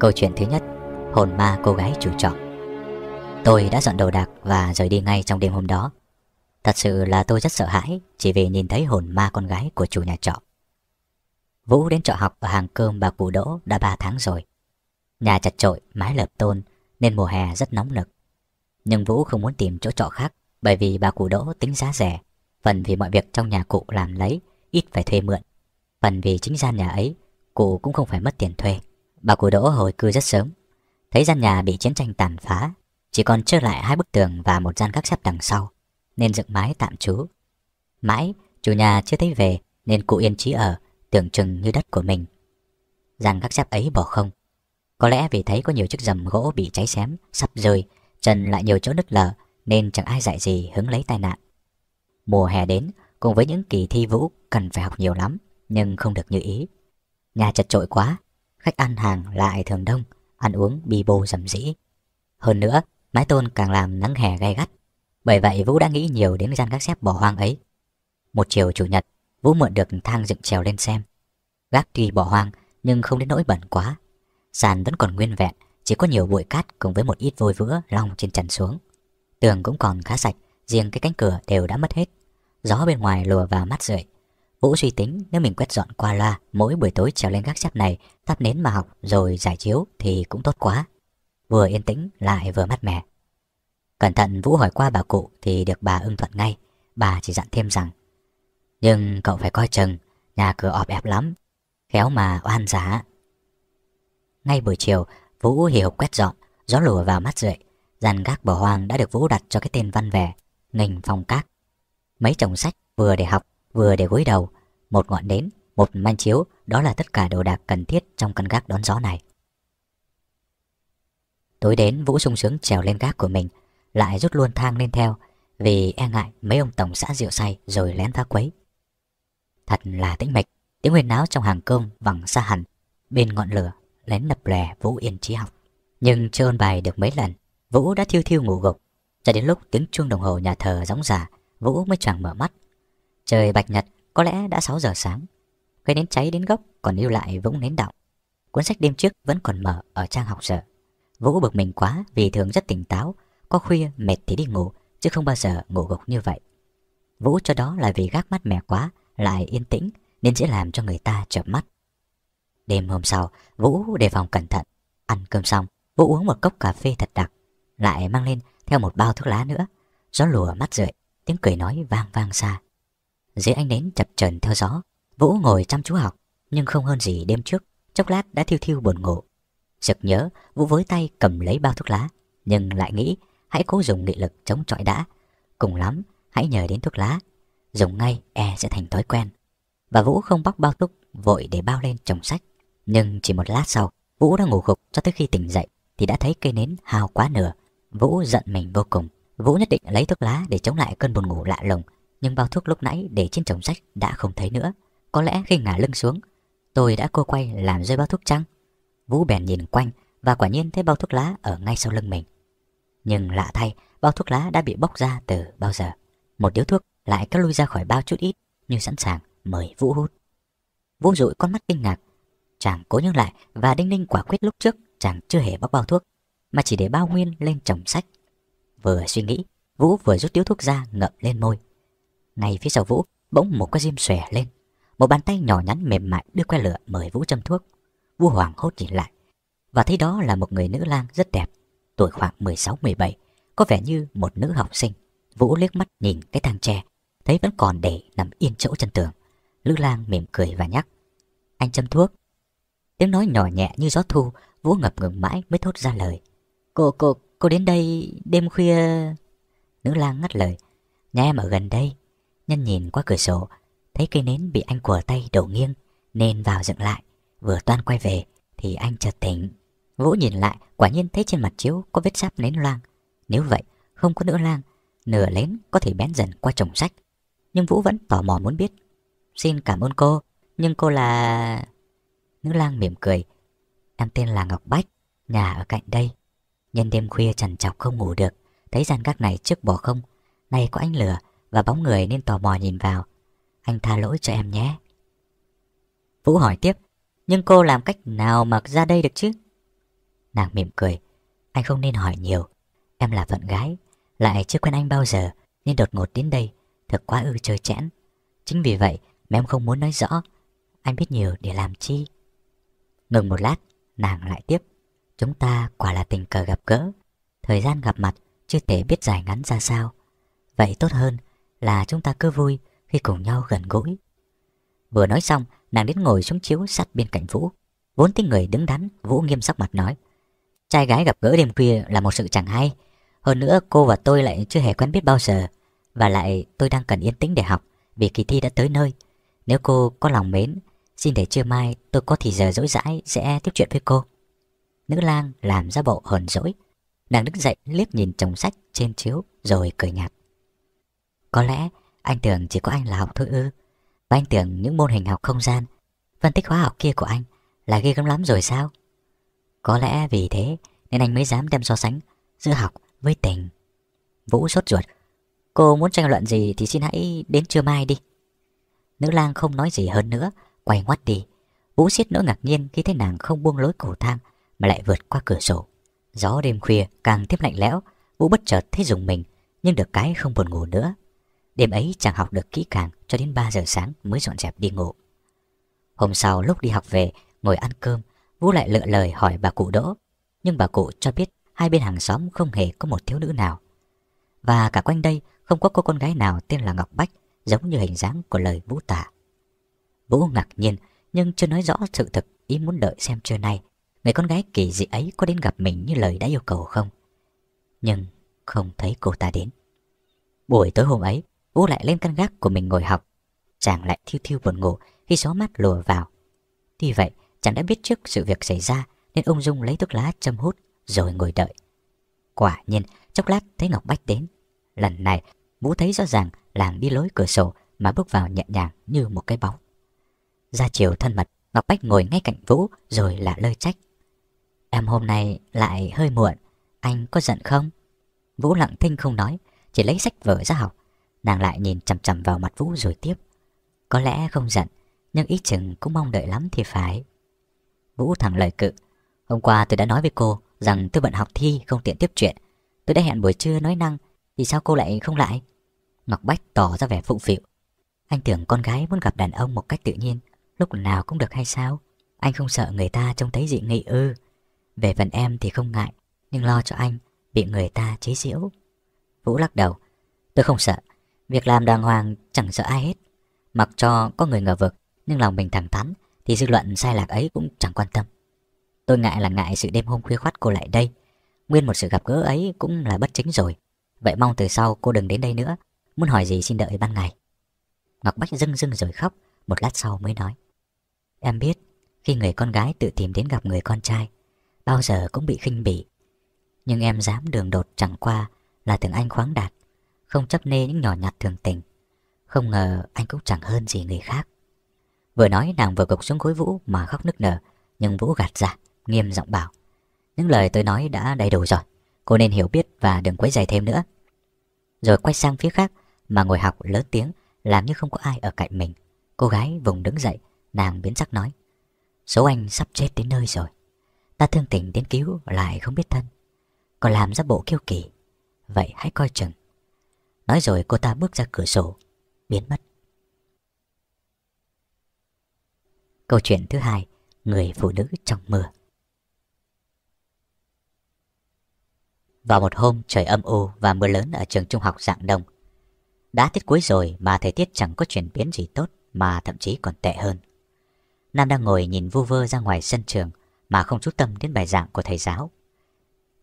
Câu chuyện thứ nhất Hồn ma cô gái chủ trọ Tôi đã dọn đồ đạc và rời đi ngay trong đêm hôm đó Thật sự là tôi rất sợ hãi Chỉ vì nhìn thấy hồn ma con gái của chủ nhà trọ Vũ đến trọ học ở hàng cơm bà cụ đỗ đã 3 tháng rồi Nhà chặt trội, mái lợp tôn Nên mùa hè rất nóng nực Nhưng Vũ không muốn tìm chỗ trọ khác Bởi vì bà cụ đỗ tính giá rẻ Phần vì mọi việc trong nhà cụ làm lấy Ít phải thuê mượn Phần vì chính gian nhà ấy Cụ cũng không phải mất tiền thuê Bà cụ đỗ hồi cư rất sớm, thấy gian nhà bị chiến tranh tàn phá, chỉ còn trơ lại hai bức tường và một gian gác xếp đằng sau, nên dựng mái tạm trú. Mãi, chủ nhà chưa thấy về nên cụ yên trí ở, tưởng chừng như đất của mình. Gian gác xếp ấy bỏ không. Có lẽ vì thấy có nhiều chiếc rầm gỗ bị cháy xém, sắp rơi, trần lại nhiều chỗ nứt lở nên chẳng ai dạy gì hứng lấy tai nạn. Mùa hè đến, cùng với những kỳ thi vũ cần phải học nhiều lắm, nhưng không được như ý. Nhà chật trội quá khách ăn hàng lại thường đông, ăn uống bi bô rầm rĩ. Hơn nữa, mái tôn càng làm nắng hè gay gắt. Bởi vậy Vũ đã nghĩ nhiều đến gian gác xếp bỏ hoang ấy. Một chiều chủ nhật, Vũ mượn được thang dựng trèo lên xem. Gác tuy bỏ hoang nhưng không đến nỗi bẩn quá. Sàn vẫn còn nguyên vẹn, chỉ có nhiều bụi cát cùng với một ít vôi vữa long trên trần xuống. Tường cũng còn khá sạch, riêng cái cánh cửa đều đã mất hết. Gió bên ngoài lùa vào mắt rượi, Vũ suy tính nếu mình quét dọn qua loa mỗi buổi tối trèo lên gác xếp này, thắp nến mà học rồi giải chiếu thì cũng tốt quá. Vừa yên tĩnh lại vừa mát mẻ. Cẩn thận Vũ hỏi qua bà cụ thì được bà ưng thuận ngay. Bà chỉ dặn thêm rằng Nhưng cậu phải coi chừng, nhà cửa ọp ẹp lắm, khéo mà oan giá. Ngay buổi chiều, Vũ hiểu quét dọn, gió lùa vào mắt rượi. Dàn gác bỏ hoang đã được Vũ đặt cho cái tên văn vẻ, ngành phòng các Mấy chồng sách vừa để học vừa để gối đầu, một ngọn nến, một manh chiếu, đó là tất cả đồ đạc cần thiết trong căn gác đón gió này. Tối đến Vũ sung sướng trèo lên gác của mình, lại rút luôn thang lên theo vì e ngại mấy ông tổng xã rượu say rồi lén phá quấy. Thật là tĩnh mịch, tiếng huyền náo trong hàng cơm vẳng xa hẳn, bên ngọn lửa lén lập lè Vũ yên trí học. Nhưng chưa ôn bài được mấy lần, Vũ đã thiêu thiêu ngủ gục, cho đến lúc tiếng chuông đồng hồ nhà thờ gióng giả, Vũ mới choàng mở mắt Trời bạch nhật có lẽ đã 6 giờ sáng. cây nến cháy đến gốc còn lưu lại vũng nến đọng. Cuốn sách đêm trước vẫn còn mở ở trang học sở. Vũ bực mình quá vì thường rất tỉnh táo, có khuya mệt thì đi ngủ, chứ không bao giờ ngủ gục như vậy. Vũ cho đó là vì gác mắt mẻ quá, lại yên tĩnh nên dễ làm cho người ta chợp mắt. Đêm hôm sau, Vũ đề phòng cẩn thận. Ăn cơm xong, Vũ uống một cốc cà phê thật đặc, lại mang lên theo một bao thuốc lá nữa. Gió lùa mắt rượi, tiếng cười nói vang vang xa. Dưới ánh nến chập trần theo gió, Vũ ngồi chăm chú học, nhưng không hơn gì đêm trước, chốc lát đã thiêu thiêu buồn ngủ. Sực nhớ, Vũ với tay cầm lấy bao thuốc lá, nhưng lại nghĩ hãy cố dùng nghị lực chống chọi đã. Cùng lắm, hãy nhờ đến thuốc lá. Dùng ngay, e sẽ thành thói quen. Và Vũ không bóc bao thuốc vội để bao lên chồng sách. Nhưng chỉ một lát sau, Vũ đã ngủ gục cho tới khi tỉnh dậy thì đã thấy cây nến hao quá nửa. Vũ giận mình vô cùng. Vũ nhất định lấy thuốc lá để chống lại cơn buồn ngủ lạ lùng nhưng bao thuốc lúc nãy để trên chồng sách đã không thấy nữa. Có lẽ khi ngả lưng xuống, tôi đã cô quay làm rơi bao thuốc chăng? Vũ bèn nhìn quanh và quả nhiên thấy bao thuốc lá ở ngay sau lưng mình. Nhưng lạ thay, bao thuốc lá đã bị bóc ra từ bao giờ. Một điếu thuốc lại cứ lui ra khỏi bao chút ít như sẵn sàng mời Vũ hút. Vũ dụi con mắt kinh ngạc. Chàng cố nhớ lại và đinh ninh quả quyết lúc trước chàng chưa hề bóc bao thuốc mà chỉ để bao nguyên lên chồng sách. Vừa suy nghĩ, Vũ vừa rút điếu thuốc ra ngậm lên môi. Ngay phía sau Vũ bỗng một cái diêm xòe lên Một bàn tay nhỏ nhắn mềm mại đưa que lửa mời Vũ châm thuốc Vũ Hoàng hốt nhìn lại Và thấy đó là một người nữ lang rất đẹp Tuổi khoảng 16-17 Có vẻ như một nữ học sinh Vũ liếc mắt nhìn cái thang tre Thấy vẫn còn để nằm yên chỗ chân tường Nữ lang mỉm cười và nhắc Anh châm thuốc Tiếng nói nhỏ nhẹ như gió thu Vũ ngập ngừng mãi mới thốt ra lời Cô, cô, cô đến đây đêm khuya Nữ lang ngắt lời Nhà em ở gần đây Nhân nhìn qua cửa sổ, thấy cây nến bị anh của tay đổ nghiêng nên vào dựng lại. Vừa toan quay về thì anh chợt tỉnh. Vũ nhìn lại quả nhiên thấy trên mặt chiếu có vết sáp nến loang. Nếu vậy không có nữ lang, nửa lén có thể bén dần qua chồng sách. Nhưng Vũ vẫn tò mò muốn biết. Xin cảm ơn cô, nhưng cô là... Nữ lang mỉm cười. Em tên là Ngọc Bách, nhà ở cạnh đây. Nhân đêm khuya trằn trọc không ngủ được, thấy gian gác này trước bỏ không. Nay có anh lừa và bóng người nên tò mò nhìn vào. Anh tha lỗi cho em nhé. Vũ hỏi tiếp, nhưng cô làm cách nào mà ra đây được chứ? Nàng mỉm cười, anh không nên hỏi nhiều. Em là phận gái, lại chưa quen anh bao giờ nên đột ngột đến đây, thật quá ư chơi chẽn. Chính vì vậy mà em không muốn nói rõ, anh biết nhiều để làm chi. Ngừng một lát, nàng lại tiếp. Chúng ta quả là tình cờ gặp gỡ, thời gian gặp mặt chưa thể biết dài ngắn ra sao. Vậy tốt hơn là chúng ta cứ vui khi cùng nhau gần gũi. Vừa nói xong, nàng đến ngồi xuống chiếu sát bên cạnh Vũ. Vốn tính người đứng đắn, Vũ nghiêm sắc mặt nói. Trai gái gặp gỡ đêm khuya là một sự chẳng hay. Hơn nữa cô và tôi lại chưa hề quen biết bao giờ. Và lại tôi đang cần yên tĩnh để học vì kỳ thi đã tới nơi. Nếu cô có lòng mến, xin để trưa mai tôi có thì giờ dỗi rãi sẽ tiếp chuyện với cô. Nữ lang làm ra bộ hờn dỗi. Nàng đứng dậy liếc nhìn chồng sách trên chiếu rồi cười nhạt. Có lẽ anh tưởng chỉ có anh là học thôi ư. Và anh tưởng những môn hình học không gian, phân tích hóa học kia của anh là ghê gớm lắm rồi sao? Có lẽ vì thế nên anh mới dám đem so sánh giữa học với tình. Vũ sốt ruột. Cô muốn tranh luận gì thì xin hãy đến trưa mai đi. Nữ lang không nói gì hơn nữa, quay ngoắt đi. Vũ xiết nỗi ngạc nhiên khi thấy nàng không buông lối cầu thang mà lại vượt qua cửa sổ. Gió đêm khuya càng thêm lạnh lẽo, Vũ bất chợt thấy dùng mình, nhưng được cái không buồn ngủ nữa. Đêm ấy chàng học được kỹ càng cho đến 3 giờ sáng mới dọn dẹp đi ngủ. Hôm sau lúc đi học về, ngồi ăn cơm, Vũ lại lựa lời hỏi bà cụ Đỗ. Nhưng bà cụ cho biết hai bên hàng xóm không hề có một thiếu nữ nào. Và cả quanh đây không có cô con gái nào tên là Ngọc Bách giống như hình dáng của lời Vũ tả. Vũ ngạc nhiên nhưng chưa nói rõ sự thực ý muốn đợi xem trưa nay người con gái kỳ dị ấy có đến gặp mình như lời đã yêu cầu không. Nhưng không thấy cô ta đến. Buổi tối hôm ấy, Vũ lại lên căn gác của mình ngồi học. Chàng lại thiêu thiêu buồn ngủ khi gió mát lùa vào. Tuy vậy, chàng đã biết trước sự việc xảy ra nên ung dung lấy thuốc lá châm hút rồi ngồi đợi. Quả nhiên, chốc lát thấy Ngọc Bách đến. Lần này, Vũ thấy rõ ràng làng đi lối cửa sổ mà bước vào nhẹ nhàng như một cái bóng. Ra chiều thân mật, Ngọc Bách ngồi ngay cạnh Vũ rồi lạ lơi trách. Em hôm nay lại hơi muộn, anh có giận không? Vũ lặng thinh không nói, chỉ lấy sách vở ra học Nàng lại nhìn chằm chằm vào mặt Vũ rồi tiếp. Có lẽ không giận, nhưng ít chừng cũng mong đợi lắm thì phải. Vũ thẳng lời cự. Hôm qua tôi đã nói với cô rằng tôi bận học thi không tiện tiếp chuyện. Tôi đã hẹn buổi trưa nói năng, thì sao cô lại không lại? Ngọc Bách tỏ ra vẻ phụng phịu. Anh tưởng con gái muốn gặp đàn ông một cách tự nhiên, lúc nào cũng được hay sao? Anh không sợ người ta trông thấy dị nghị ư. Về phần em thì không ngại, nhưng lo cho anh bị người ta chế giễu. Vũ lắc đầu. Tôi không sợ, Việc làm đàng hoàng chẳng sợ ai hết. Mặc cho có người ngờ vực, nhưng lòng mình thẳng thắn thì dư luận sai lạc ấy cũng chẳng quan tâm. Tôi ngại là ngại sự đêm hôm khuya khoắt cô lại đây. Nguyên một sự gặp gỡ ấy cũng là bất chính rồi. Vậy mong từ sau cô đừng đến đây nữa. Muốn hỏi gì xin đợi ban ngày. Ngọc Bách rưng rưng rồi khóc, một lát sau mới nói. Em biết, khi người con gái tự tìm đến gặp người con trai, bao giờ cũng bị khinh bỉ. Nhưng em dám đường đột chẳng qua là tưởng anh khoáng đạt không chấp nê những nhỏ nhặt thường tình. Không ngờ anh cũng chẳng hơn gì người khác. Vừa nói nàng vừa gục xuống gối Vũ mà khóc nức nở, nhưng Vũ gạt ra, nghiêm giọng bảo. Những lời tôi nói đã đầy đủ rồi, cô nên hiểu biết và đừng quấy giày thêm nữa. Rồi quay sang phía khác mà ngồi học lớn tiếng, làm như không có ai ở cạnh mình. Cô gái vùng đứng dậy, nàng biến sắc nói. Số anh sắp chết đến nơi rồi. Ta thương tình đến cứu lại không biết thân. Còn làm ra bộ kiêu kỳ. Vậy hãy coi chừng. Nói rồi cô ta bước ra cửa sổ Biến mất Câu chuyện thứ hai Người phụ nữ trong mưa Vào một hôm trời âm u và mưa lớn ở trường trung học dạng đông Đã tiết cuối rồi mà thời tiết chẳng có chuyển biến gì tốt mà thậm chí còn tệ hơn Nam đang ngồi nhìn vu vơ ra ngoài sân trường mà không chú tâm đến bài giảng của thầy giáo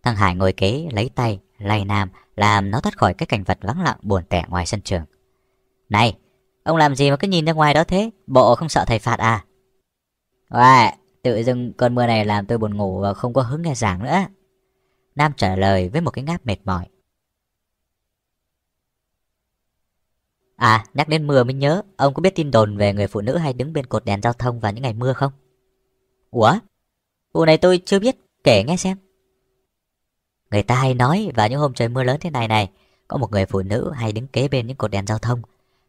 Thằng Hải ngồi kế lấy tay, lay Nam làm nó thoát khỏi cái cảnh vật vắng lặng buồn tẻ ngoài sân trường. Này, ông làm gì mà cứ nhìn ra ngoài đó thế? Bộ không sợ thầy phạt à? Uầy, tự dưng cơn mưa này làm tôi buồn ngủ và không có hứng nghe giảng nữa. Nam trả lời với một cái ngáp mệt mỏi. À, nhắc đến mưa mới nhớ, ông có biết tin đồn về người phụ nữ hay đứng bên cột đèn giao thông vào những ngày mưa không? Ủa? Vụ này tôi chưa biết, kể nghe xem. Người ta hay nói vào những hôm trời mưa lớn thế này này, có một người phụ nữ hay đứng kế bên những cột đèn giao thông,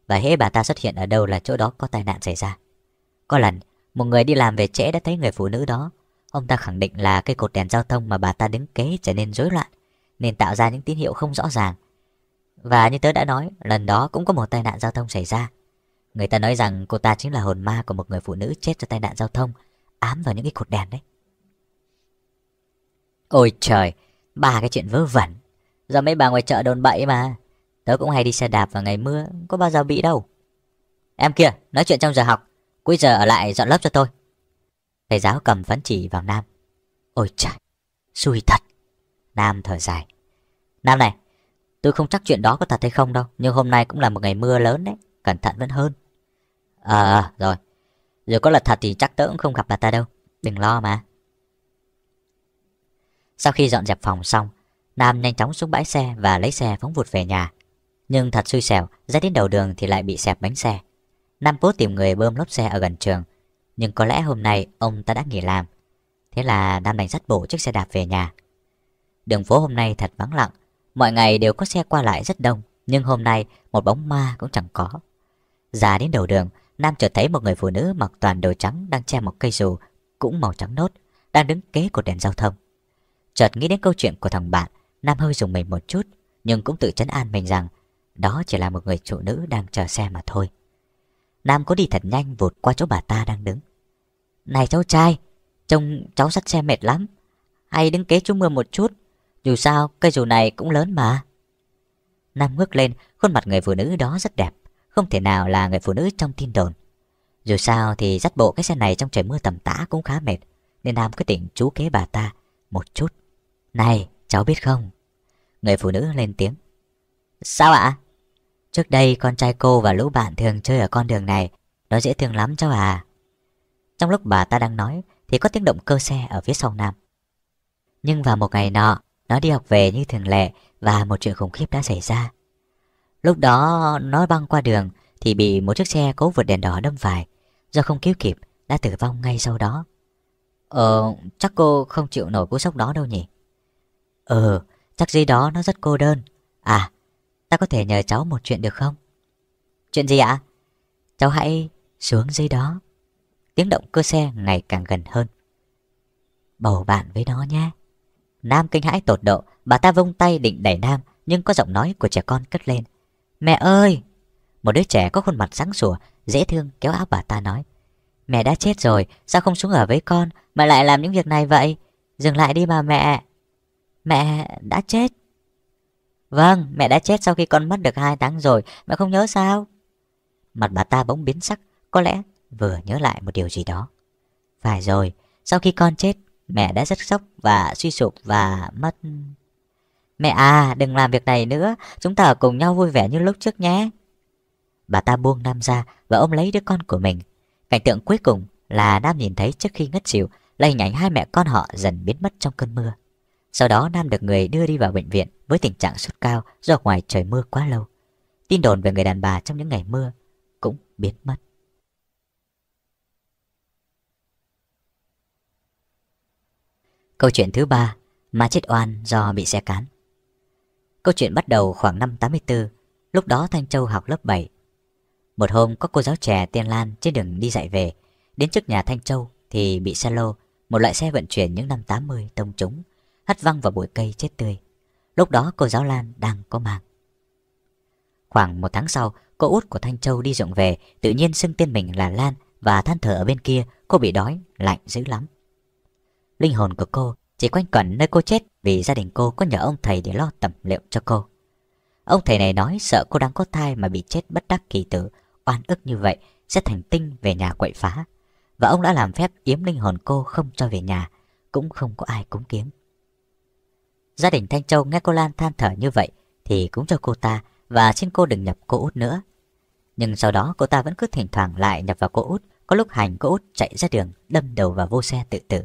và hễ bà ta xuất hiện ở đâu là chỗ đó có tai nạn xảy ra. Có lần, một người đi làm về trễ đã thấy người phụ nữ đó. Ông ta khẳng định là cây cột đèn giao thông mà bà ta đứng kế trở nên rối loạn, nên tạo ra những tín hiệu không rõ ràng. Và như tớ đã nói, lần đó cũng có một tai nạn giao thông xảy ra. Người ta nói rằng cô ta chính là hồn ma của một người phụ nữ chết do tai nạn giao thông, ám vào những cái cột đèn đấy. Ôi trời, ba cái chuyện vớ vẩn. do mấy bà ngoài chợ đồn bậy mà. Tớ cũng hay đi xe đạp vào ngày mưa, có bao giờ bị đâu. Em kia, nói chuyện trong giờ học, cuối giờ ở lại dọn lớp cho tôi. Thầy giáo cầm phấn chỉ vào Nam. Ôi trời, xui thật. Nam thở dài. Nam này, tôi không chắc chuyện đó có thật hay không đâu, nhưng hôm nay cũng là một ngày mưa lớn đấy, cẩn thận vẫn hơn. Ờ, ờ rồi. Rồi có là thật thì chắc tớ cũng không gặp bà ta đâu. Đừng lo mà. Sau khi dọn dẹp phòng xong, Nam nhanh chóng xuống bãi xe và lấy xe phóng vụt về nhà. Nhưng thật xui xẻo, ra đến đầu đường thì lại bị xẹp bánh xe. Nam cố tìm người bơm lốp xe ở gần trường, nhưng có lẽ hôm nay ông ta đã nghỉ làm. Thế là Nam đành dắt bộ chiếc xe đạp về nhà. Đường phố hôm nay thật vắng lặng, mọi ngày đều có xe qua lại rất đông, nhưng hôm nay một bóng ma cũng chẳng có. già đến đầu đường, Nam chợt thấy một người phụ nữ mặc toàn đồ trắng đang che một cây dù cũng màu trắng nốt, đang đứng kế cột đèn giao thông. Chợt nghĩ đến câu chuyện của thằng bạn, Nam hơi dùng mình một chút, nhưng cũng tự chấn an mình rằng đó chỉ là một người phụ nữ đang chờ xe mà thôi. Nam có đi thật nhanh vụt qua chỗ bà ta đang đứng. Này cháu trai, trông cháu sắt xe mệt lắm. Hay đứng kế chú mưa một chút, dù sao cây dù này cũng lớn mà. Nam ngước lên, khuôn mặt người phụ nữ đó rất đẹp, không thể nào là người phụ nữ trong tin đồn. Dù sao thì dắt bộ cái xe này trong trời mưa tầm tã cũng khá mệt, nên Nam quyết định chú kế bà ta một chút. Này, cháu biết không? Người phụ nữ lên tiếng. Sao ạ? Trước đây con trai cô và lũ bạn thường chơi ở con đường này, nó dễ thương lắm cháu à. Trong lúc bà ta đang nói thì có tiếng động cơ xe ở phía sau Nam. Nhưng vào một ngày nọ, nó đi học về như thường lệ và một chuyện khủng khiếp đã xảy ra. Lúc đó nó băng qua đường thì bị một chiếc xe cố vượt đèn đỏ đâm phải, do không cứu kịp đã tử vong ngay sau đó. Ờ, chắc cô không chịu nổi cú sốc đó đâu nhỉ? Ờ, chắc gì đó nó rất cô đơn. À, ta có thể nhờ cháu một chuyện được không? Chuyện gì ạ? Cháu hãy xuống dưới đó. Tiếng động cơ xe ngày càng gần hơn. Bầu bạn với nó nhé. Nam kinh hãi tột độ, bà ta vung tay định đẩy Nam, nhưng có giọng nói của trẻ con cất lên. Mẹ ơi! Một đứa trẻ có khuôn mặt sáng sủa, dễ thương kéo áo bà ta nói. Mẹ đã chết rồi, sao không xuống ở với con mà lại làm những việc này vậy? Dừng lại đi mà mẹ! Mẹ đã chết. Vâng, mẹ đã chết sau khi con mất được hai tháng rồi, mẹ không nhớ sao? Mặt bà ta bỗng biến sắc, có lẽ vừa nhớ lại một điều gì đó. Phải rồi, sau khi con chết, mẹ đã rất sốc và suy sụp và mất... Mẹ à, đừng làm việc này nữa, chúng ta ở cùng nhau vui vẻ như lúc trước nhé. Bà ta buông Nam ra và ôm lấy đứa con của mình. Cảnh tượng cuối cùng là Nam nhìn thấy trước khi ngất xỉu là hình ảnh hai mẹ con họ dần biến mất trong cơn mưa. Sau đó Nam được người đưa đi vào bệnh viện với tình trạng sốt cao do ngoài trời mưa quá lâu. Tin đồn về người đàn bà trong những ngày mưa cũng biến mất. Câu chuyện thứ ba, ma chết oan do bị xe cán. Câu chuyện bắt đầu khoảng năm 84, lúc đó Thanh Châu học lớp 7. Một hôm có cô giáo trẻ tiên Lan trên đường đi dạy về, đến trước nhà Thanh Châu thì bị xe lô, một loại xe vận chuyển những năm 80 tông trúng hất văng vào bụi cây chết tươi. Lúc đó cô giáo Lan đang có mang. Khoảng một tháng sau, cô út của Thanh Châu đi rộng về, tự nhiên xưng tên mình là Lan và than thở ở bên kia cô bị đói, lạnh dữ lắm. Linh hồn của cô chỉ quanh quẩn nơi cô chết vì gia đình cô có nhờ ông thầy để lo tẩm liệu cho cô. Ông thầy này nói sợ cô đang có thai mà bị chết bất đắc kỳ tử, oan ức như vậy sẽ thành tinh về nhà quậy phá. Và ông đã làm phép yếm linh hồn cô không cho về nhà, cũng không có ai cúng kiến. Gia đình Thanh Châu nghe cô Lan than thở như vậy thì cũng cho cô ta và xin cô đừng nhập cô út nữa. Nhưng sau đó cô ta vẫn cứ thỉnh thoảng lại nhập vào cô út, có lúc hành cô út chạy ra đường đâm đầu vào vô xe tự tử.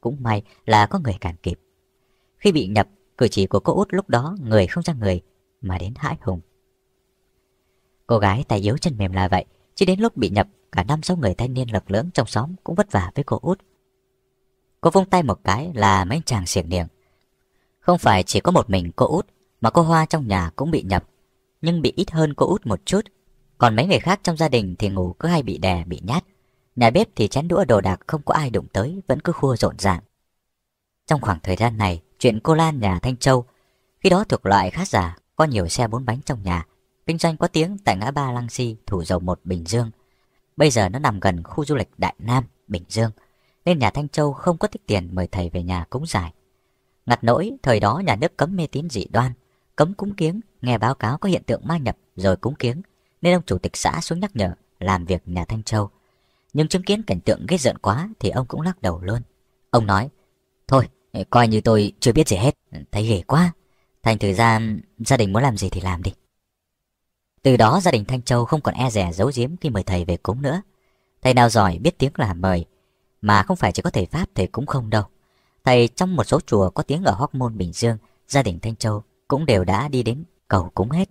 Cũng may là có người cản kịp. Khi bị nhập, cử chỉ của cô út lúc đó người không ra người mà đến hãi hùng. Cô gái tài yếu chân mềm là vậy, chỉ đến lúc bị nhập cả năm sáu người thanh niên lực lưỡng trong xóm cũng vất vả với cô út. Cô vung tay một cái là mấy chàng xiềng niềng không phải chỉ có một mình cô út mà cô Hoa trong nhà cũng bị nhập, nhưng bị ít hơn cô út một chút. Còn mấy người khác trong gia đình thì ngủ cứ hay bị đè, bị nhát. Nhà bếp thì chén đũa đồ đạc không có ai đụng tới, vẫn cứ khua rộn ràng. Trong khoảng thời gian này, chuyện cô Lan nhà Thanh Châu, khi đó thuộc loại khá giả, có nhiều xe bốn bánh trong nhà, kinh doanh có tiếng tại ngã ba Lăng Si, Thủ Dầu một Bình Dương. Bây giờ nó nằm gần khu du lịch Đại Nam, Bình Dương, nên nhà Thanh Châu không có tích tiền mời thầy về nhà cúng giải ngặt nỗi thời đó nhà nước cấm mê tín dị đoan, cấm cúng kiếng, nghe báo cáo có hiện tượng ma nhập rồi cúng kiếng, nên ông chủ tịch xã xuống nhắc nhở làm việc nhà Thanh Châu. Nhưng chứng kiến cảnh tượng ghê giận quá thì ông cũng lắc đầu luôn. Ông nói, thôi, coi như tôi chưa biết gì hết, thấy ghê quá. Thành thời gian gia đình muốn làm gì thì làm đi. Từ đó gia đình Thanh Châu không còn e rẻ giấu giếm khi mời thầy về cúng nữa. Thầy nào giỏi biết tiếng là mời, mà không phải chỉ có thầy Pháp thầy cũng không đâu. Thầy trong một số chùa có tiếng ở Hóc Môn Bình Dương, gia đình Thanh Châu cũng đều đã đi đến cầu cúng hết.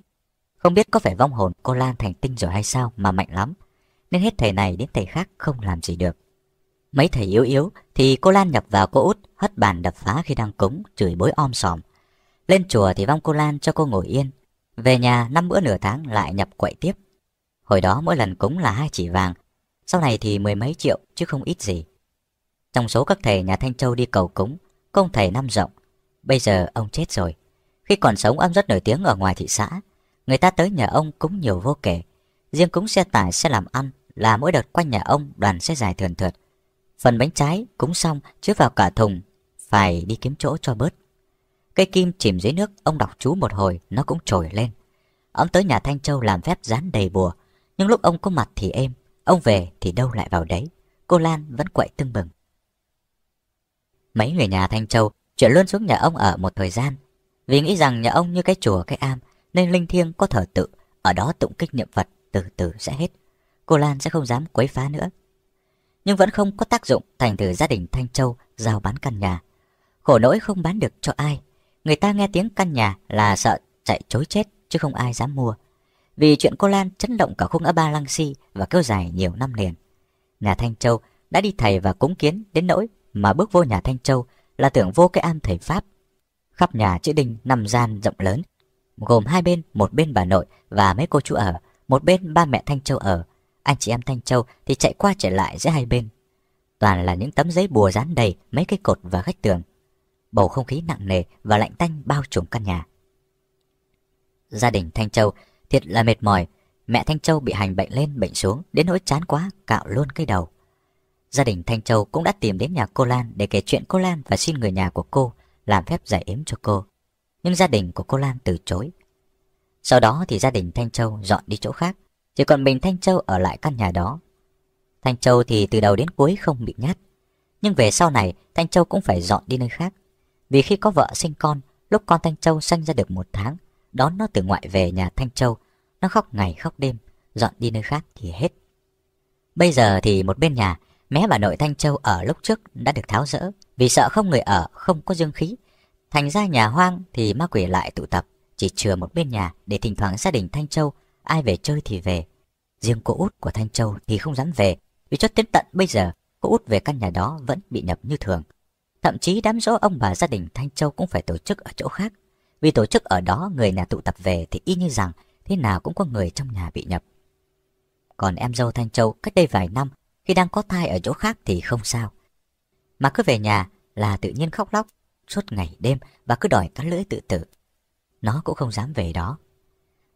Không biết có phải vong hồn cô Lan thành tinh rồi hay sao mà mạnh lắm, nên hết thầy này đến thầy khác không làm gì được. Mấy thầy yếu yếu thì cô Lan nhập vào cô út, hất bàn đập phá khi đang cúng, chửi bới om sòm. Lên chùa thì vong cô Lan cho cô ngồi yên, về nhà năm bữa nửa tháng lại nhập quậy tiếp. Hồi đó mỗi lần cúng là hai chỉ vàng, sau này thì mười mấy triệu chứ không ít gì. Trong số các thầy nhà Thanh Châu đi cầu cúng, công thầy năm rộng. Bây giờ ông chết rồi. Khi còn sống ông rất nổi tiếng ở ngoài thị xã. Người ta tới nhà ông cúng nhiều vô kể. Riêng cúng xe tải xe làm ăn là mỗi đợt quanh nhà ông đoàn xe dài thường thượt. Phần bánh trái cúng xong chứa vào cả thùng, phải đi kiếm chỗ cho bớt. Cây kim chìm dưới nước, ông đọc chú một hồi, nó cũng trồi lên. Ông tới nhà Thanh Châu làm phép dán đầy bùa, nhưng lúc ông có mặt thì êm, ông về thì đâu lại vào đấy. Cô Lan vẫn quậy tưng bừng mấy người nhà Thanh Châu chuyển luôn xuống nhà ông ở một thời gian. Vì nghĩ rằng nhà ông như cái chùa cái am, nên linh thiêng có thờ tự, ở đó tụng kích niệm Phật từ từ sẽ hết. Cô Lan sẽ không dám quấy phá nữa. Nhưng vẫn không có tác dụng thành từ gia đình Thanh Châu giao bán căn nhà. Khổ nỗi không bán được cho ai. Người ta nghe tiếng căn nhà là sợ chạy chối chết chứ không ai dám mua. Vì chuyện cô Lan chấn động cả khung A3 Lăng Si và kéo dài nhiều năm liền. Nhà Thanh Châu đã đi thầy và cúng kiến đến nỗi mà bước vô nhà Thanh Châu là tưởng vô cái am thầy Pháp. Khắp nhà chữ đinh nằm gian rộng lớn, gồm hai bên, một bên bà nội và mấy cô chú ở, một bên ba mẹ Thanh Châu ở. Anh chị em Thanh Châu thì chạy qua chạy lại giữa hai bên. Toàn là những tấm giấy bùa dán đầy mấy cái cột và vách tường. Bầu không khí nặng nề và lạnh tanh bao trùm căn nhà. Gia đình Thanh Châu thiệt là mệt mỏi. Mẹ Thanh Châu bị hành bệnh lên bệnh xuống đến nỗi chán quá cạo luôn cái đầu gia đình Thanh Châu cũng đã tìm đến nhà cô Lan để kể chuyện cô Lan và xin người nhà của cô làm phép giải yếm cho cô. Nhưng gia đình của cô Lan từ chối. Sau đó thì gia đình Thanh Châu dọn đi chỗ khác, chỉ còn mình Thanh Châu ở lại căn nhà đó. Thanh Châu thì từ đầu đến cuối không bị nhát. Nhưng về sau này, Thanh Châu cũng phải dọn đi nơi khác. Vì khi có vợ sinh con, lúc con Thanh Châu sanh ra được một tháng, đón nó từ ngoại về nhà Thanh Châu, nó khóc ngày khóc đêm, dọn đi nơi khác thì hết. Bây giờ thì một bên nhà, Mé bà nội Thanh Châu ở lúc trước đã được tháo rỡ vì sợ không người ở, không có dương khí. Thành ra nhà hoang thì ma quỷ lại tụ tập, chỉ chừa một bên nhà để thỉnh thoảng gia đình Thanh Châu ai về chơi thì về. Riêng cô út của Thanh Châu thì không dám về vì cho đến tận bây giờ cô út về căn nhà đó vẫn bị nhập như thường. Thậm chí đám dỗ ông bà gia đình Thanh Châu cũng phải tổ chức ở chỗ khác. Vì tổ chức ở đó người nhà tụ tập về thì y như rằng thế nào cũng có người trong nhà bị nhập. Còn em dâu Thanh Châu cách đây vài năm khi đang có thai ở chỗ khác thì không sao. Mà cứ về nhà là tự nhiên khóc lóc suốt ngày đêm và cứ đòi cắt lưỡi tự tử. Nó cũng không dám về đó.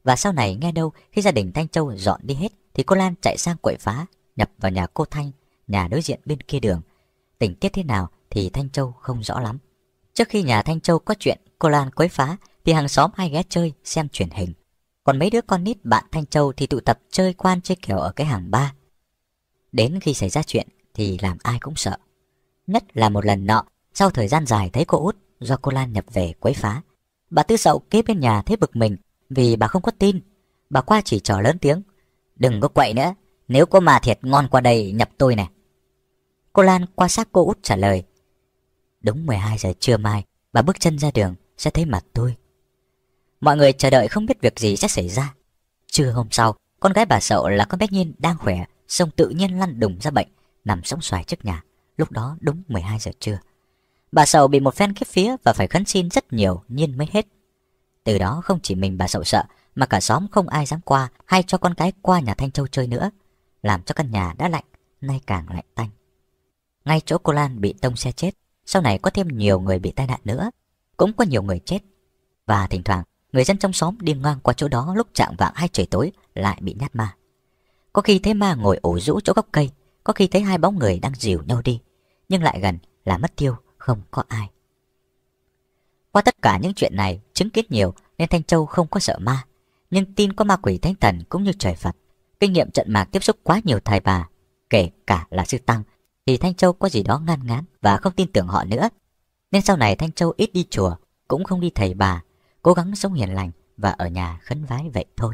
Và sau này nghe đâu khi gia đình Thanh Châu dọn đi hết thì cô Lan chạy sang quậy phá, nhập vào nhà cô Thanh, nhà đối diện bên kia đường. Tình tiết thế nào thì Thanh Châu không rõ lắm. Trước khi nhà Thanh Châu có chuyện cô Lan quấy phá thì hàng xóm hay ghé chơi xem truyền hình. Còn mấy đứa con nít bạn Thanh Châu thì tụ tập chơi quan chơi kèo ở cái hàng ba Đến khi xảy ra chuyện thì làm ai cũng sợ. Nhất là một lần nọ, sau thời gian dài thấy cô út do cô Lan nhập về quấy phá. Bà Tư Sậu kế bên nhà thấy bực mình vì bà không có tin. Bà qua chỉ trò lớn tiếng. Đừng có quậy nữa, nếu có mà thiệt ngon qua đây nhập tôi nè. Cô Lan qua xác cô út trả lời. Đúng 12 giờ trưa mai, bà bước chân ra đường sẽ thấy mặt tôi. Mọi người chờ đợi không biết việc gì sẽ xảy ra. Trưa hôm sau, con gái bà Sậu là con bé Nhiên đang khỏe Sông tự nhiên lăn đùng ra bệnh, nằm sóng xoài trước nhà, lúc đó đúng 12 giờ trưa. Bà sầu bị một phen kiếp phía và phải khấn xin rất nhiều nhiên mới hết. Từ đó không chỉ mình bà sầu sợ, mà cả xóm không ai dám qua hay cho con cái qua nhà Thanh Châu chơi nữa, làm cho căn nhà đã lạnh, nay càng lạnh tanh. Ngay chỗ cô Lan bị tông xe chết, sau này có thêm nhiều người bị tai nạn nữa, cũng có nhiều người chết. Và thỉnh thoảng, người dân trong xóm đi ngang qua chỗ đó lúc chạng vạng hay trời tối lại bị nhát ma. Có khi thấy ma ngồi ổ rũ chỗ gốc cây, có khi thấy hai bóng người đang dìu nhau đi, nhưng lại gần là mất tiêu, không có ai. Qua tất cả những chuyện này, chứng kiến nhiều nên Thanh Châu không có sợ ma, nhưng tin có ma quỷ thánh thần cũng như trời Phật. Kinh nghiệm trận mạc tiếp xúc quá nhiều thầy bà, kể cả là sư tăng, thì Thanh Châu có gì đó ngăn ngán và không tin tưởng họ nữa. Nên sau này Thanh Châu ít đi chùa, cũng không đi thầy bà, cố gắng sống hiền lành và ở nhà khấn vái vậy thôi.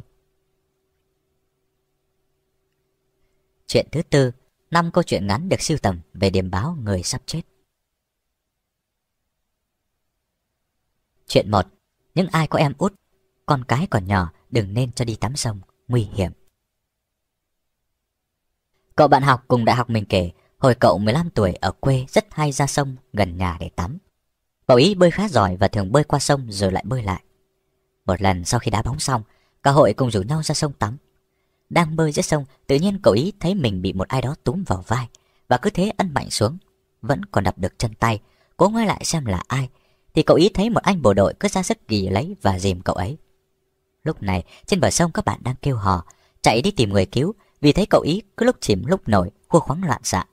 Chuyện thứ tư, năm câu chuyện ngắn được siêu tầm về điểm báo người sắp chết. Chuyện 1. Những ai có em út, con cái còn nhỏ đừng nên cho đi tắm sông, nguy hiểm. Cậu bạn học cùng đại học mình kể, hồi cậu 15 tuổi ở quê rất hay ra sông gần nhà để tắm. Cậu ý bơi khá giỏi và thường bơi qua sông rồi lại bơi lại. Một lần sau khi đá bóng xong, cả hội cùng rủ nhau ra sông tắm đang bơi giữa sông tự nhiên cậu ý thấy mình bị một ai đó túm vào vai và cứ thế ân mạnh xuống vẫn còn đập được chân tay cố ngoái lại xem là ai thì cậu ý thấy một anh bộ đội cứ ra sức ghì lấy và dìm cậu ấy lúc này trên bờ sông các bạn đang kêu hò chạy đi tìm người cứu vì thấy cậu ý cứ lúc chìm lúc nổi khua khoáng loạn xạ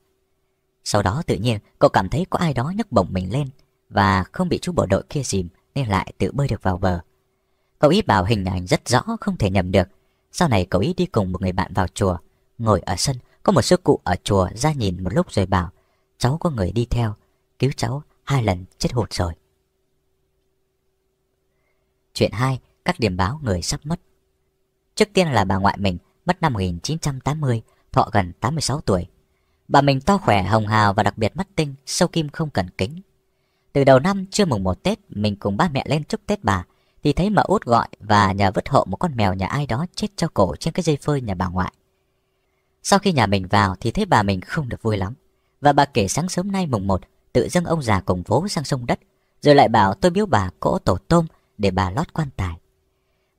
sau đó tự nhiên cậu cảm thấy có ai đó nhấc bổng mình lên và không bị chú bộ đội kia dìm nên lại tự bơi được vào bờ cậu ý bảo hình ảnh rất rõ không thể nhầm được sau này cậu ý đi cùng một người bạn vào chùa, ngồi ở sân, có một sư cụ ở chùa ra nhìn một lúc rồi bảo, cháu có người đi theo, cứu cháu hai lần chết hụt rồi. Chuyện hai Các điểm báo người sắp mất Trước tiên là bà ngoại mình, mất năm 1980, thọ gần 86 tuổi. Bà mình to khỏe, hồng hào và đặc biệt mắt tinh, sâu kim không cần kính. Từ đầu năm chưa mùng một Tết, mình cùng ba mẹ lên chúc Tết bà, thì thấy mà út gọi và nhờ vứt hộ một con mèo nhà ai đó chết treo cổ trên cái dây phơi nhà bà ngoại. Sau khi nhà mình vào thì thấy bà mình không được vui lắm. Và bà kể sáng sớm nay mùng 1 tự dưng ông già cùng vố sang sông đất rồi lại bảo tôi biếu bà cỗ tổ tôm để bà lót quan tài.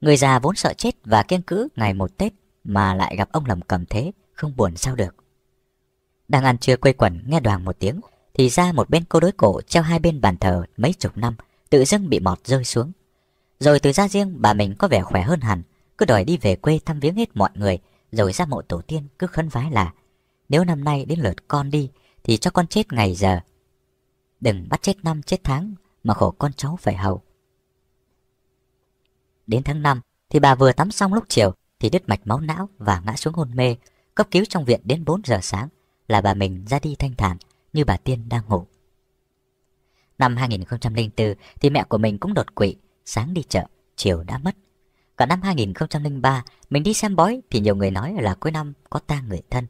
Người già vốn sợ chết và kiêng cữ ngày một Tết mà lại gặp ông lầm cầm thế, không buồn sao được. Đang ăn trưa quây quần nghe đoàn một tiếng thì ra một bên cô đối cổ treo hai bên bàn thờ mấy chục năm tự dưng bị mọt rơi xuống rồi từ ra riêng bà mình có vẻ khỏe hơn hẳn, cứ đòi đi về quê thăm viếng hết mọi người, rồi ra mộ tổ tiên cứ khấn vái là nếu năm nay đến lượt con đi thì cho con chết ngày giờ. Đừng bắt chết năm chết tháng mà khổ con cháu phải hầu. Đến tháng 5 thì bà vừa tắm xong lúc chiều thì đứt mạch máu não và ngã xuống hôn mê, cấp cứu trong viện đến 4 giờ sáng là bà mình ra đi thanh thản như bà Tiên đang ngủ. Năm 2004 thì mẹ của mình cũng đột quỵ, sáng đi chợ, chiều đã mất. Cả năm 2003, mình đi xem bói thì nhiều người nói là cuối năm có tang người thân.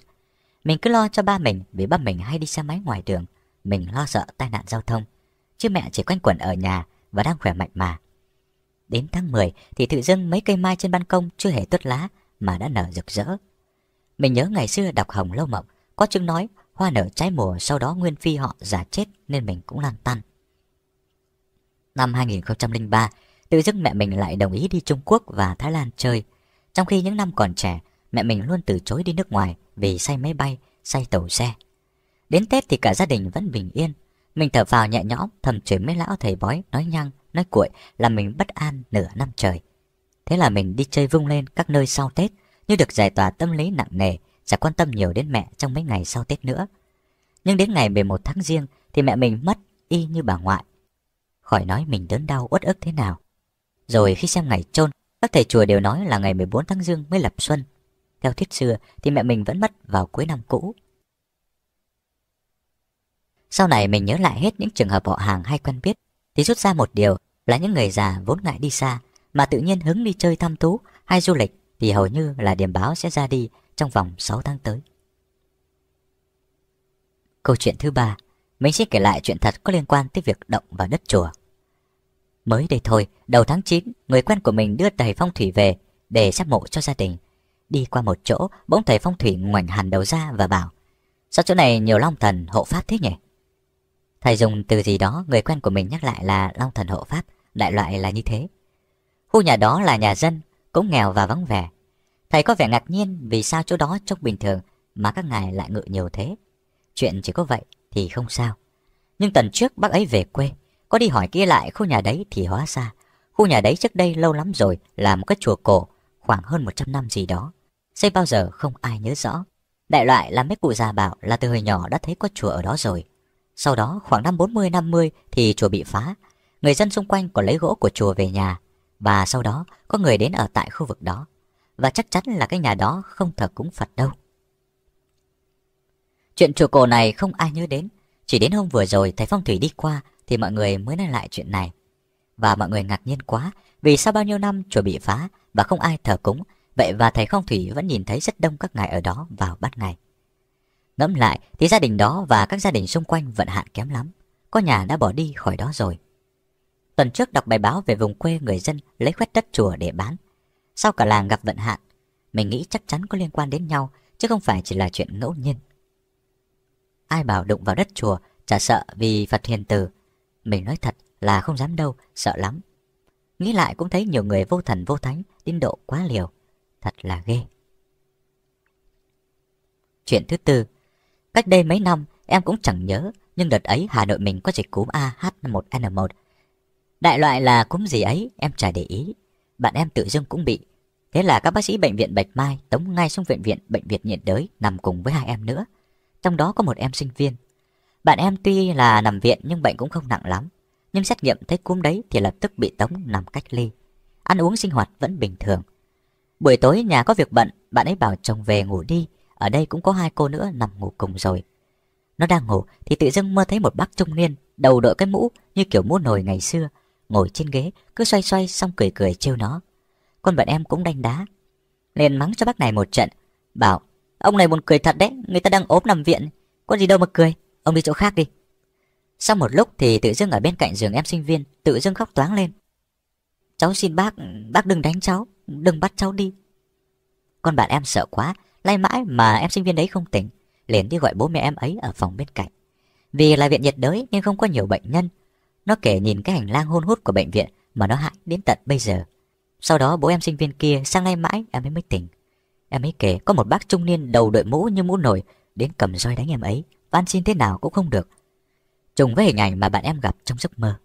Mình cứ lo cho ba mình vì ba mình hay đi xe máy ngoài đường. Mình lo sợ tai nạn giao thông. Chứ mẹ chỉ quanh quẩn ở nhà và đang khỏe mạnh mà. Đến tháng 10 thì tự dưng mấy cây mai trên ban công chưa hề tuất lá mà đã nở rực rỡ. Mình nhớ ngày xưa đọc Hồng Lâu Mộng có chứng nói hoa nở trái mùa sau đó Nguyên Phi họ giả chết nên mình cũng lan tăn năm 2003, tự dưng mẹ mình lại đồng ý đi Trung Quốc và Thái Lan chơi. Trong khi những năm còn trẻ, mẹ mình luôn từ chối đi nước ngoài vì say máy bay, say tàu xe. Đến Tết thì cả gia đình vẫn bình yên. Mình thở vào nhẹ nhõm, thầm chửi mấy lão thầy bói, nói nhăng, nói cuội là mình bất an nửa năm trời. Thế là mình đi chơi vung lên các nơi sau Tết, như được giải tỏa tâm lý nặng nề, sẽ quan tâm nhiều đến mẹ trong mấy ngày sau Tết nữa. Nhưng đến ngày 11 tháng riêng thì mẹ mình mất y như bà ngoại khỏi nói mình đớn đau uất ức thế nào. Rồi khi xem ngày chôn, các thầy chùa đều nói là ngày 14 tháng Dương mới lập xuân. Theo thuyết xưa thì mẹ mình vẫn mất vào cuối năm cũ. Sau này mình nhớ lại hết những trường hợp họ hàng hay quen biết, thì rút ra một điều là những người già vốn ngại đi xa, mà tự nhiên hứng đi chơi thăm thú hay du lịch thì hầu như là điểm báo sẽ ra đi trong vòng 6 tháng tới. Câu chuyện thứ ba mình sẽ kể lại chuyện thật có liên quan tới việc động vào đất chùa. Mới đây thôi, đầu tháng 9, người quen của mình đưa thầy phong thủy về để sắp mộ cho gia đình. Đi qua một chỗ, bỗng thầy phong thủy ngoảnh hẳn đầu ra và bảo Sao chỗ này nhiều long thần hộ pháp thế nhỉ? Thầy dùng từ gì đó người quen của mình nhắc lại là long thần hộ pháp, đại loại là như thế. Khu nhà đó là nhà dân, cũng nghèo và vắng vẻ. Thầy có vẻ ngạc nhiên vì sao chỗ đó trông bình thường mà các ngài lại ngự nhiều thế. Chuyện chỉ có vậy thì không sao. Nhưng tuần trước bác ấy về quê, có đi hỏi kia lại khu nhà đấy thì hóa ra. Khu nhà đấy trước đây lâu lắm rồi là một cái chùa cổ, khoảng hơn 100 năm gì đó. Xây bao giờ không ai nhớ rõ. Đại loại là mấy cụ già bảo là từ hồi nhỏ đã thấy có chùa ở đó rồi. Sau đó khoảng năm 40-50 thì chùa bị phá. Người dân xung quanh còn lấy gỗ của chùa về nhà. Và sau đó có người đến ở tại khu vực đó. Và chắc chắn là cái nhà đó không thờ cúng Phật đâu. Chuyện chùa cổ này không ai nhớ đến, chỉ đến hôm vừa rồi thấy phong thủy đi qua thì mọi người mới nói lại chuyện này. Và mọi người ngạc nhiên quá vì sau bao nhiêu năm chùa bị phá và không ai thờ cúng, vậy và thầy phong thủy vẫn nhìn thấy rất đông các ngài ở đó vào ban ngày. Ngẫm lại thì gia đình đó và các gia đình xung quanh vận hạn kém lắm, có nhà đã bỏ đi khỏi đó rồi. Tuần trước đọc bài báo về vùng quê người dân lấy khoét đất chùa để bán. Sau cả làng gặp vận hạn, mình nghĩ chắc chắn có liên quan đến nhau chứ không phải chỉ là chuyện ngẫu nhiên. Ai bảo đụng vào đất chùa Chả sợ vì Phật hiền từ Mình nói thật là không dám đâu Sợ lắm Nghĩ lại cũng thấy nhiều người vô thần vô thánh Tin độ quá liều Thật là ghê Chuyện thứ tư Cách đây mấy năm em cũng chẳng nhớ Nhưng đợt ấy Hà Nội mình có dịch cúm AH1N1 Đại loại là cúm gì ấy em chả để ý Bạn em tự dưng cũng bị Thế là các bác sĩ bệnh viện Bạch Mai tống ngay xuống viện viện bệnh viện nhiệt đới nằm cùng với hai em nữa trong đó có một em sinh viên. Bạn em tuy là nằm viện nhưng bệnh cũng không nặng lắm, nhưng xét nghiệm thấy cúm đấy thì lập tức bị tống nằm cách ly. Ăn uống sinh hoạt vẫn bình thường. Buổi tối nhà có việc bận, bạn ấy bảo chồng về ngủ đi, ở đây cũng có hai cô nữa nằm ngủ cùng rồi. Nó đang ngủ thì tự dưng mơ thấy một bác trung niên, đầu đội cái mũ như kiểu mũ nồi ngày xưa, ngồi trên ghế cứ xoay xoay xong cười cười trêu nó. Con bạn em cũng đanh đá, liền mắng cho bác này một trận, bảo Ông này buồn cười thật đấy, người ta đang ốm nằm viện. Có gì đâu mà cười, ông đi chỗ khác đi. Sau một lúc thì tự dưng ở bên cạnh giường em sinh viên, tự dưng khóc toáng lên. Cháu xin bác, bác đừng đánh cháu, đừng bắt cháu đi. Con bạn em sợ quá, lay mãi mà em sinh viên đấy không tỉnh, liền đi gọi bố mẹ em ấy ở phòng bên cạnh. Vì là viện nhiệt đới nên không có nhiều bệnh nhân. Nó kể nhìn cái hành lang hôn hút của bệnh viện mà nó hại đến tận bây giờ. Sau đó bố em sinh viên kia sang lay mãi em ấy mới tỉnh. Em ấy kể có một bác trung niên đầu đội mũ như mũ nổi đến cầm roi đánh em ấy, van xin thế nào cũng không được. Trùng với hình ảnh mà bạn em gặp trong giấc mơ.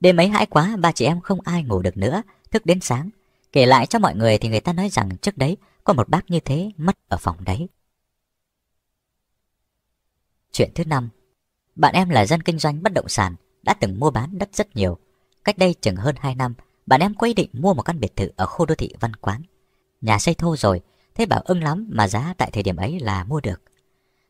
Đêm ấy hãi quá, ba chị em không ai ngủ được nữa, thức đến sáng. Kể lại cho mọi người thì người ta nói rằng trước đấy có một bác như thế mất ở phòng đấy. Chuyện thứ năm Bạn em là dân kinh doanh bất động sản, đã từng mua bán đất rất nhiều. Cách đây chừng hơn 2 năm, bạn em có ý định mua một căn biệt thự ở khu đô thị Văn Quán. Nhà xây thô rồi, Thế bảo ưng lắm mà giá tại thời điểm ấy là mua được.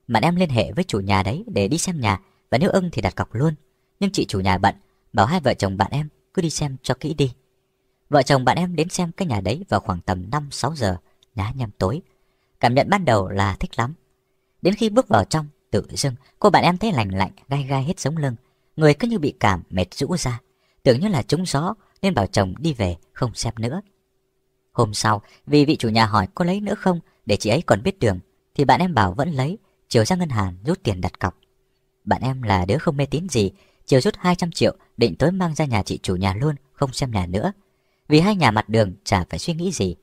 Bạn em liên hệ với chủ nhà đấy để đi xem nhà và nếu ưng thì đặt cọc luôn. Nhưng chị chủ nhà bận, bảo hai vợ chồng bạn em cứ đi xem cho kỹ đi. Vợ chồng bạn em đến xem cái nhà đấy vào khoảng tầm 5-6 giờ, nhá nhem tối. Cảm nhận ban đầu là thích lắm. Đến khi bước vào trong, tự dưng cô bạn em thấy lành lạnh, gai gai hết sống lưng. Người cứ như bị cảm, mệt rũ ra. Tưởng như là trúng gió nên bảo chồng đi về không xem nữa. Hôm sau, vì vị chủ nhà hỏi có lấy nữa không để chị ấy còn biết đường, thì bạn em bảo vẫn lấy, chiều ra ngân hàng rút tiền đặt cọc. Bạn em là đứa không mê tín gì, chiều rút 200 triệu định tối mang ra nhà chị chủ nhà luôn, không xem nhà nữa. Vì hai nhà mặt đường chả phải suy nghĩ gì.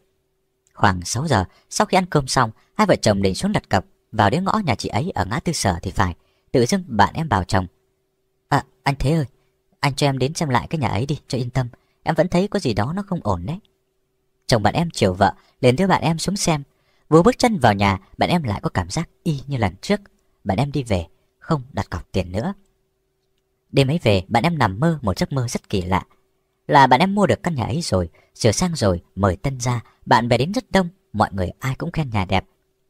Khoảng 6 giờ, sau khi ăn cơm xong, hai vợ chồng định xuống đặt cọc, vào đến ngõ nhà chị ấy ở ngã tư sở thì phải. Tự dưng bạn em bảo chồng. À, anh Thế ơi, anh cho em đến xem lại cái nhà ấy đi, cho yên tâm. Em vẫn thấy có gì đó nó không ổn đấy chồng bạn em chiều vợ liền đưa bạn em xuống xem vừa bước chân vào nhà bạn em lại có cảm giác y như lần trước bạn em đi về không đặt cọc tiền nữa đêm ấy về bạn em nằm mơ một giấc mơ rất kỳ lạ là bạn em mua được căn nhà ấy rồi sửa sang rồi mời tân ra bạn bè đến rất đông mọi người ai cũng khen nhà đẹp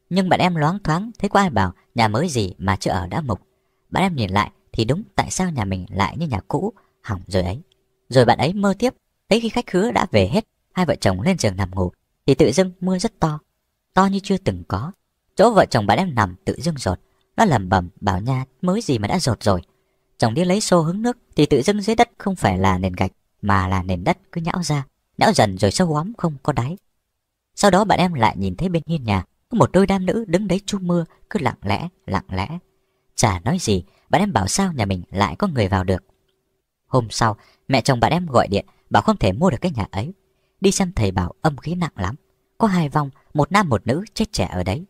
nhưng bạn em loáng thoáng thấy có ai bảo nhà mới gì mà chưa ở đã mục bạn em nhìn lại thì đúng tại sao nhà mình lại như nhà cũ hỏng rồi ấy rồi bạn ấy mơ tiếp thấy khi khách khứa đã về hết hai vợ chồng lên giường nằm ngủ thì tự dưng mưa rất to, to như chưa từng có. Chỗ vợ chồng bạn em nằm tự dưng rột, nó lẩm bẩm bảo nha mới gì mà đã rột rồi. Chồng đi lấy xô hứng nước thì tự dưng dưới đất không phải là nền gạch mà là nền đất cứ nhão ra, nhão dần rồi sâu óm không có đáy. Sau đó bạn em lại nhìn thấy bên hiên nhà có một đôi nam nữ đứng đấy chu mưa cứ lặng lẽ, lặng lẽ. Chả nói gì, bạn em bảo sao nhà mình lại có người vào được. Hôm sau, mẹ chồng bạn em gọi điện bảo không thể mua được cái nhà ấy Đi xem thầy bảo âm khí nặng lắm Có hai vong, một nam một nữ chết trẻ ở đấy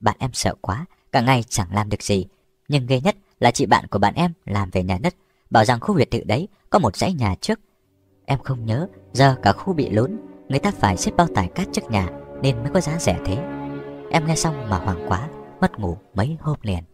Bạn em sợ quá Cả ngày chẳng làm được gì Nhưng ghê nhất là chị bạn của bạn em làm về nhà đất Bảo rằng khu biệt thự đấy có một dãy nhà trước Em không nhớ Giờ cả khu bị lún Người ta phải xếp bao tải cát trước nhà Nên mới có giá rẻ thế Em nghe xong mà hoảng quá Mất ngủ mấy hôm liền